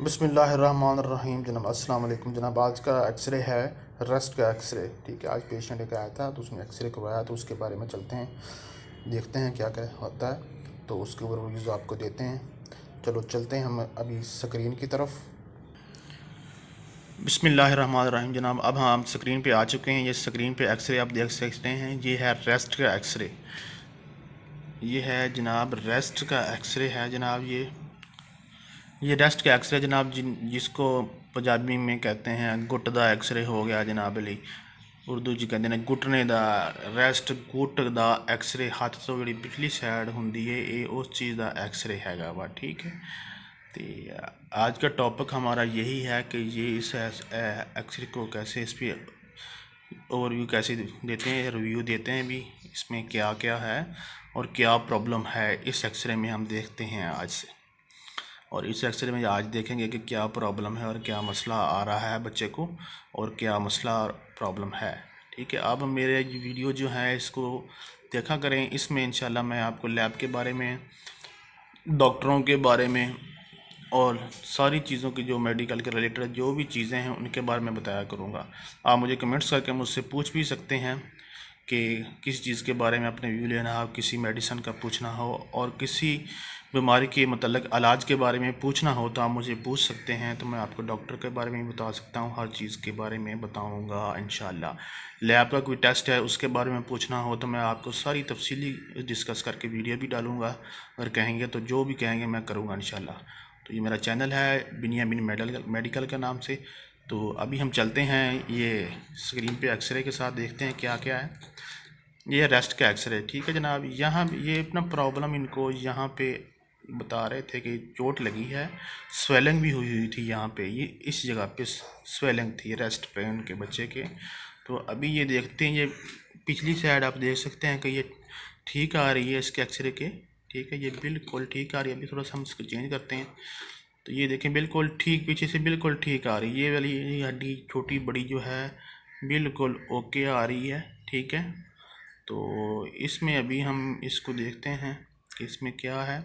बसमीम जनाब अस्सलाम जनाब आज का एक्सरे है रेस्ट का एक्सरे ठीक है आज पेशेंट एक आया था तो उसने एक्सरे करवाया तो उसके बारे में चलते हैं देखते हैं क्या क्या होता है तो उसके ऊपर रिव्यूज़ आपको देते हैं चलो चलते हैं हम अभी स्क्रीन की तरफ बसमीम जनाब अब हम स्क्रीन पर आ चुके हैं ये स्क्रीन पर एक्सरे आप देख सकते हैं ये है रेस्ट का एक्सरे ये है जनाब रेस्ट का एक्सरे है जनाब ये ये डस्ट का एक्सरे जनाब जिन जिसको पंजाबी में कहते हैं गुट का एक्सरे हो गया जनाब अली उर्दू जी कहते हैं घुटने का रेस्ट गुट का एक्सरे हाथ तो जी पिछली सैड होंगी है ये उस चीज़ का एक्सरे है वा ठीक है तो आज का टॉपिक हमारा यही है कि ये इस एक्सरे को कैसे इस पर ओवरव्यू कैसे देते हैं रिव्यू देते हैं भी इसमें क्या क्या है और क्या प्रॉब्लम है इस एक्सरे में हम देखते हैं आज से और इस एक्सरे में आज देखेंगे कि क्या प्रॉब्लम है और क्या मसला आ रहा है बच्चे को और क्या मसला प्रॉब्लम है ठीक है अब मेरे वीडियो जो है इसको देखा करें इसमें इंशाल्लाह मैं आपको लैब के बारे में डॉक्टरों के बारे में और सारी चीज़ों की जो मेडिकल के रिलेटेड जो भी चीज़ें हैं उनके बारे में बताया करूँगा आप मुझे कमेंट्स करके मुझसे पूछ भी सकते हैं कि किस चीज़ के बारे में अपने व्यू लेना हो किसी मेडिसन का पूछना हो और किसी बीमारी के मतलब इलाज के बारे में पूछना हो तो आप मुझे पूछ सकते हैं तो मैं आपको डॉक्टर के बारे में बता सकता हूँ हर चीज़ के बारे में बताऊँगा इन लैब का कोई टेस्ट है उसके बारे में पूछना हो तो मैं आपको सारी तफसीली डिस्कस करके वीडियो भी डालूँगा अगर कहेंगे तो जो भी कहेंगे मैं करूँगा इन तो ये मेरा चैनल है बिन मेडल मेडिकल के नाम से तो अभी हम चलते हैं ये स्क्रीन पे एक्सरे के साथ देखते हैं क्या क्या है ये रेस्ट का एक्सरे ठीक है जनाब यहाँ ये अपना प्रॉब्लम इनको यहाँ पे बता रहे थे कि चोट लगी है स्वेलिंग भी हुई हुई थी यहाँ पे ये इस जगह पे स्वेलिंग थी रेस्ट पे उनके बच्चे के तो अभी ये देखते हैं ये पिछली साइड आप देख सकते हैं कि ये ठीक आ रही है इसके एक्सरे के ठीक है ये बिल्कुल ठीक आ रही है अभी थोड़ा सा हम इसको चेंज करते हैं तो ये देखें बिल्कुल ठीक पीछे से बिल्कुल ठीक आ रही है ये वाली हड्डी छोटी बड़ी जो है बिल्कुल ओके आ रही है ठीक है तो इसमें अभी हम इसको देखते हैं कि इसमें क्या है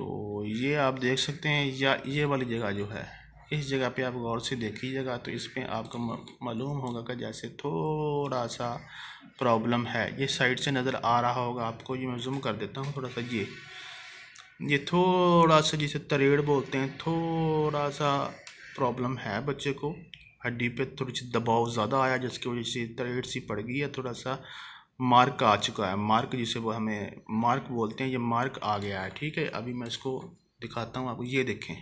तो ये आप देख सकते हैं या ये वाली जगह जो है इस जगह पे आप गौर से देखिएगा तो इसमें आपको मालूम होगा कि जैसे थोड़ा सा प्रॉब्लम है ये साइड से नज़र आ रहा होगा आपको ये मैं जूम कर देता हूँ थोड़ा सा ये ये थोड़ा सा जिसे तरेड़ बोलते हैं थोड़ा सा प्रॉब्लम है बच्चे को हड्डी पे थोड़ी सी दबाव ज़्यादा आया जिसकी वजह से तरेड़ सी पड़ गई है थोड़ा सा मार्क आ चुका है मार्क जिसे वो हमें मार्क बोलते हैं ये मार्क आ गया है ठीक है अभी मैं इसको दिखाता हूँ आपको ये देखें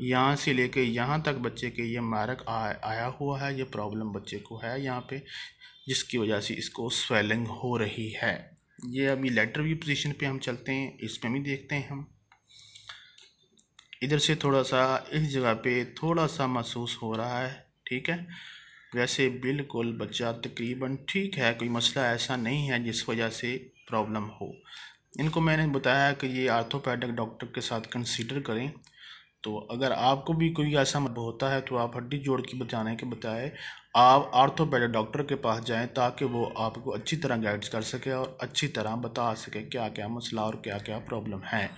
यहाँ से लेके यहाँ तक बच्चे के ये मार्क आ, आया हुआ है ये प्रॉब्लम बच्चे को है यहाँ पे जिसकी वजह से इसको स्वेलिंग हो रही है ये अभी लेटर व्यू पोजीशन पे हम चलते हैं इसमें भी देखते हैं हम इधर से थोड़ा सा इस जगह पे थोड़ा सा महसूस हो रहा है ठीक है वैसे बिल्कुल बच्चा तकरीबन ठीक है कोई मसला ऐसा नहीं है जिस वजह से प्रॉब्लम हो इनको मैंने बताया कि ये आर्थोपैडिक डॉक्टर के साथ कंसीडर करें तो अगर आपको भी कोई ऐसा होता है तो आप हड्डी जोड़ की बचाने के बताए आप आर्थोपैडिक डॉक्टर के पास जाएं ताकि वो आपको अच्छी तरह गाइड्स कर सके और अच्छी तरह बता सके क्या क्या मसला और क्या क्या प्रॉब्लम है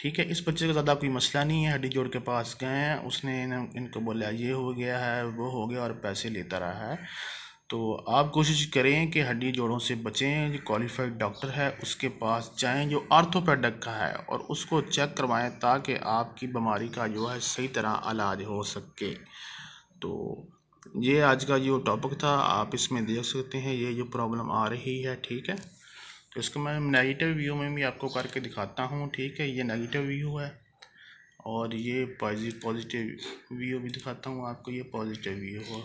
ठीक है इस बच्चे का ज़्यादा कोई मसला नहीं है हड्डी जोड़ के पास गए हैं उसने इन, इनको बोला ये हो गया है वो हो गया और पैसे लेता रहा है तो आप कोशिश करें कि हड्डी जोड़ों से बचें जो क्वालिफाइड डॉक्टर है उसके पास जाएं जो आर्थोपेडिक का है और उसको चेक करवाएं ताकि आपकी बीमारी का जो है सही तरह इलाज हो सके तो ये आज का जो टॉपिक था आप इसमें देख सकते हैं ये जो प्रॉब्लम आ रही है ठीक है तो इसको मैं नेगेटिव व्यू में भी आपको करके दिखाता हूँ ठीक है ये नेगेटिव व्यू है और ये पॉजिटिव व्यू भी दिखाता हूँ आपको ये पॉजिटिव व्यू हो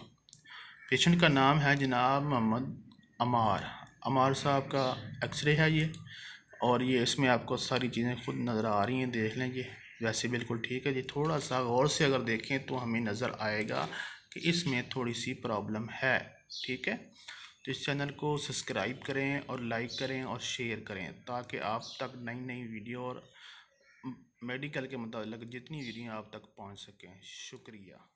पेशेंट का नाम है जनाब मोहम्मद अमार अमार साहब का एक्सरे है ये और ये इसमें आपको सारी चीज़ें खुद नज़र आ रही हैं देख लें ये वैसे बिल्कुल ठीक है जी थोड़ा सा गौर से अगर देखें तो हमें नज़र आएगा कि इसमें थोड़ी सी प्रॉब्लम है ठीक है तो इस चैनल को सब्सक्राइब करें और लाइक करें और शेयर करें ताकि आप तक नई नई वीडियो और मेडिकल के मतलब जितनी वीडियो आप तक पहुंच सकें शुक्रिया